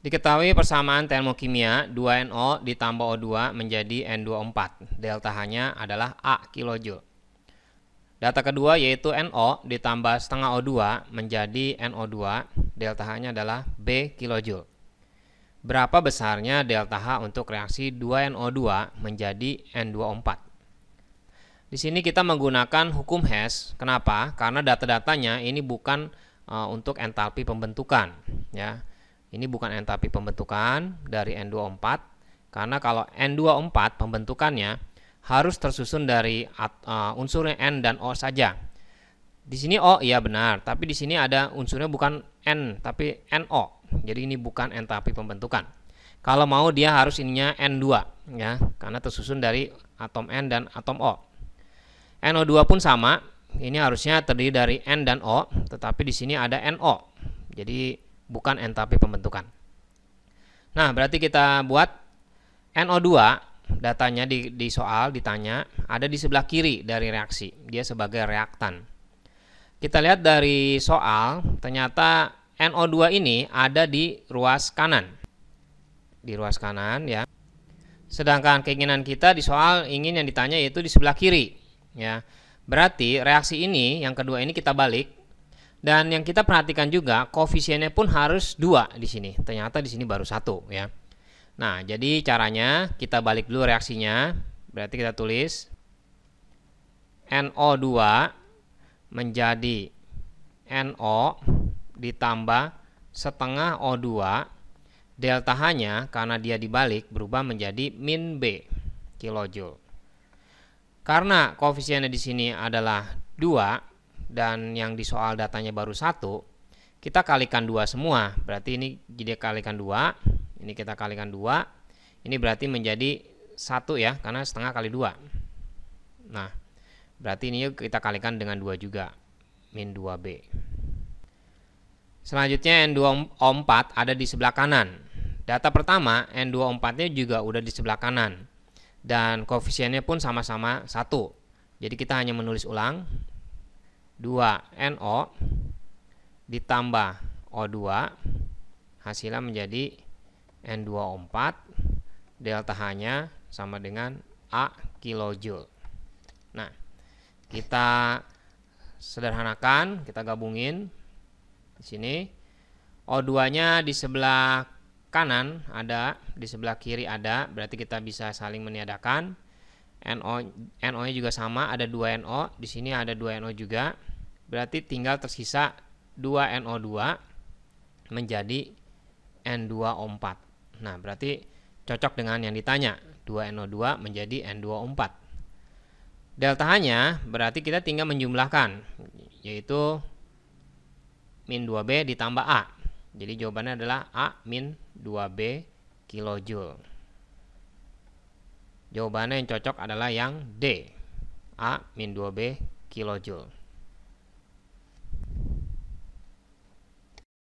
Diketahui persamaan termokimia 2NO ditambah O2 menjadi N24. Delta H-nya adalah A kilojoule. Data kedua yaitu NO ditambah setengah O2 menjadi NO2. Delta H-nya adalah B kilojoule. Berapa besarnya delta H untuk reaksi 2NO2 menjadi N24? Di sini kita menggunakan hukum Hess. Kenapa? Karena data-datanya ini bukan eh, untuk entalpi pembentukan, ya ini bukan entapi pembentukan dari N24 karena kalau N24 pembentukannya harus tersusun dari uh, unsurnya N dan O saja. Di sini O iya benar, tapi di sini ada unsurnya bukan N tapi NO. Jadi ini bukan entapi pembentukan. Kalau mau dia harus ininya N2 ya, karena tersusun dari atom N dan atom O. NO2 pun sama, ini harusnya terdiri dari N dan O, tetapi di sini ada NO. Jadi bukan entalpi pembentukan. Nah, berarti kita buat NO2 datanya di, di soal ditanya ada di sebelah kiri dari reaksi. Dia sebagai reaktan. Kita lihat dari soal ternyata NO2 ini ada di ruas kanan. Di ruas kanan ya. Sedangkan keinginan kita di soal ingin yang ditanya yaitu di sebelah kiri ya. Berarti reaksi ini yang kedua ini kita balik dan yang kita perhatikan juga koefisiennya pun harus dua di sini. Ternyata di sini baru satu ya. Nah, jadi caranya kita balik dulu reaksinya. Berarti kita tulis NO2 menjadi NO ditambah setengah O2 delta hanya karena dia dibalik berubah menjadi min B kilojoule. Karena koefisiennya di sini adalah 2, dan yang di soal datanya baru satu, kita kalikan dua semua. Berarti ini jadi kalikan dua, ini kita kalikan dua, ini berarti menjadi satu ya, karena setengah kali dua. Nah, berarti ini kita kalikan dengan dua juga, min 2b. Selanjutnya N2O4 ada di sebelah kanan. Data pertama N2O4-nya juga udah di sebelah kanan. Dan koefisiennya pun sama-sama satu. Jadi kita hanya menulis ulang 2NO ditambah O2 hasilnya menjadi N2O4 delta H-nya sama dengan A kilojoule. Nah, kita sederhanakan, kita gabungin di sini O2-nya di sebelah kanan ada, di sebelah kiri ada, berarti kita bisa saling meniadakan. NO NO-nya juga sama, ada 2 NO, di sini ada 2 NO juga. Berarti tinggal tersisa 2NO2 menjadi N2O4. Nah, berarti cocok dengan yang ditanya. 2NO2 menjadi N2O4. Delta H-nya berarti kita tinggal menjumlahkan, yaitu min 2B ditambah A. Jadi jawabannya adalah A min 2B kilojoule. Jawabannya yang cocok adalah yang D. A min 2B kilojoule.